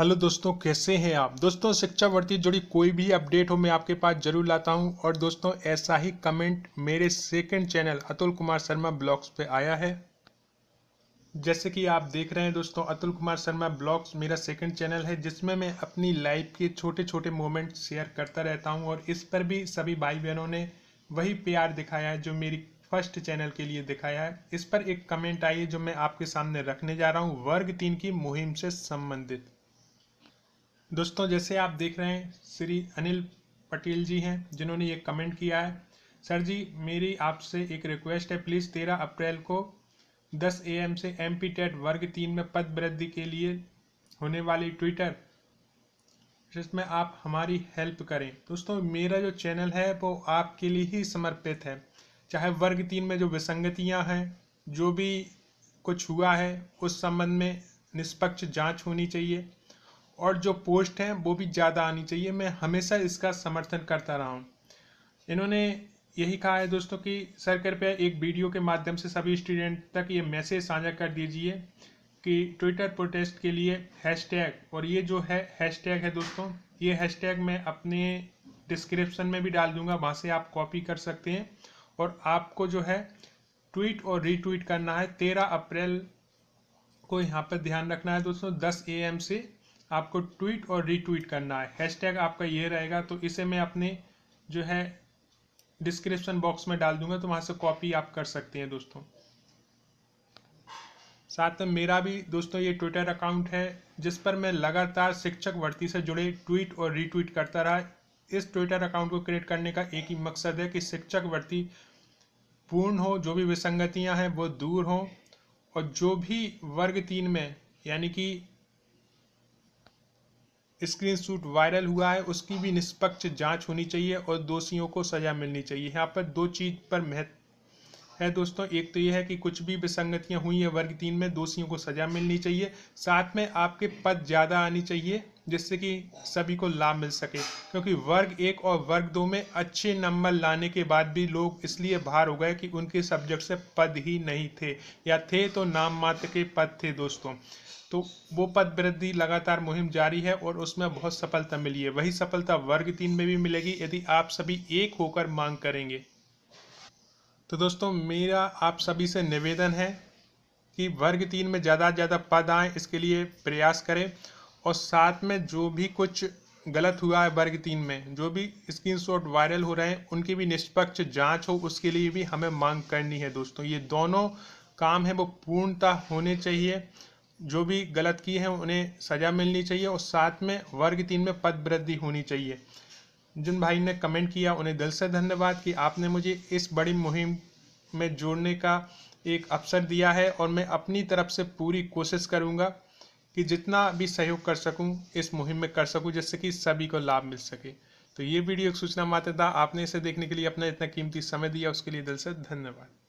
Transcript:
hello दोस्तों कैसे हैं आप दोस्तों शिक्षा भर्ती जुड़ी कोई भी अपडेट हो मैं आपके पास जरूर लाता हूं और दोस्तों ऐसा ही कमेंट मेरे second channel Atul Kumar Sharma vlogs पे आया है जैसे कि आप देख रहे हैं दोस्तों अतुल कुमार शर्मा ब्लॉग्स मेरा सेकंड चैनल है जिसमें मैं अपनी लाइफ के छोटे छोटे मोमेंट शेयर करता रहता हूँ और इस पर भी सभी भाई बहनों ने वही प्यार दिखाया है जो मेरी फर्स्ट चैनल के लिए दिखाया है इस पर एक कमेंट आई है जो मैं आपके सामने रखने जा रहा हूँ वर्ग तीन की मुहिम से संबंधित दोस्तों जैसे आप देख रहे हैं श्री अनिल पटेल जी हैं जिन्होंने ये कमेंट किया है सर जी मेरी आपसे एक रिक्वेस्ट है प्लीज़ तेरह अप्रैल को दस ए एम से एम पी टेट वर्ग तीन में पद वृद्धि के लिए होने वाली ट्विटर जिसमें आप हमारी हेल्प करें दोस्तों मेरा जो चैनल है वो आपके लिए ही समर्पित है चाहे वर्ग तीन में जो विसंगतियाँ हैं जो भी कुछ हुआ है उस संबंध में निष्पक्ष जांच होनी चाहिए और जो पोस्ट हैं वो भी ज़्यादा आनी चाहिए मैं हमेशा इसका समर्थन करता रहा हूँ इन्होंने यही कहा है दोस्तों कि सर कृपया एक वीडियो के माध्यम से सभी स्टूडेंट तक ये मैसेज साझा कर दीजिए कि ट्विटर प्रोटेस्ट के लिए हैशटैग और ये जो है हैशटैग है दोस्तों ये हैशटैग मैं अपने डिस्क्रिप्शन में भी डाल दूंगा वहाँ से आप कॉपी कर सकते हैं और आपको जो है ट्वीट और रीट्वीट करना है तेरह अप्रैल को यहाँ पर ध्यान रखना है दोस्तों दस ए से आपको ट्वीट और रीट्वीट करना है हैशटैग आपका ये रहेगा तो इसे मैं अपने जो है डिस्क्रिप्शन बॉक्स में डाल दूंगा तो वहाँ से कॉपी आप कर सकते हैं दोस्तों साथ में मेरा भी दोस्तों ये ट्विटर अकाउंट है जिस पर मैं लगातार शिक्षक भर्ती से जुड़े ट्वीट और रीट्वीट करता रहा इस ट्विटर अकाउंट को क्रिएट करने का एक ही मकसद है कि शिक्षक भर्ती पूर्ण हो जो भी विसंगतियां हैं वो दूर हों और जो भी वर्ग तीन में यानी कि शूट वायरल हुआ है उसकी भी निष्पक्ष जांच होनी चाहिए और दोषियों को सजा मिलनी चाहिए यहाँ पर दो चीज पर महत्व है दोस्तों एक तो ये है कि कुछ भी विसंगतियाँ हुई है वर्ग तीन में दोषियों को सजा मिलनी चाहिए साथ में आपके पद ज़्यादा आनी चाहिए जिससे कि सभी को लाभ मिल सके क्योंकि वर्ग एक और वर्ग दो में अच्छे नंबर लाने के बाद भी लोग इसलिए बाहर हो गए कि उनके सब्जेक्ट से पद ही नहीं थे या थे तो नाम मात्र के पद थे दोस्तों तो वो पद वृद्धि लगातार मुहिम जारी है और उसमें बहुत सफलता मिली है वही सफलता वर्ग तीन में भी मिलेगी यदि आप सभी एक होकर मांग करेंगे तो दोस्तों मेरा आप सभी से निवेदन है कि वर्ग तीन में ज़्यादा से ज़्यादा पद आए इसके लिए प्रयास करें और साथ में जो भी कुछ गलत हुआ है वर्ग तीन में जो भी शॉट वायरल हो रहे हैं उनकी भी निष्पक्ष जांच हो उसके लिए भी हमें मांग करनी है दोस्तों ये दोनों काम है वो पूर्णता होने चाहिए जो भी गलत की हैं उन्हें सज़ा मिलनी चाहिए और साथ में वर्ग तीन में पद वृद्धि होनी चाहिए जिन भाई ने कमेंट किया उन्हें दिल से धन्यवाद कि आपने मुझे इस बड़ी मुहिम में जोड़ने का एक अवसर दिया है और मैं अपनी तरफ से पूरी कोशिश करूँगा कि जितना भी सहयोग कर सकूँ इस मुहिम में कर सकूँ जिससे कि सभी को लाभ मिल सके तो ये वीडियो एक सूचना मात्र था आपने इसे देखने के लिए अपना इतना कीमती समय दिया उसके लिए दिल से धन्यवाद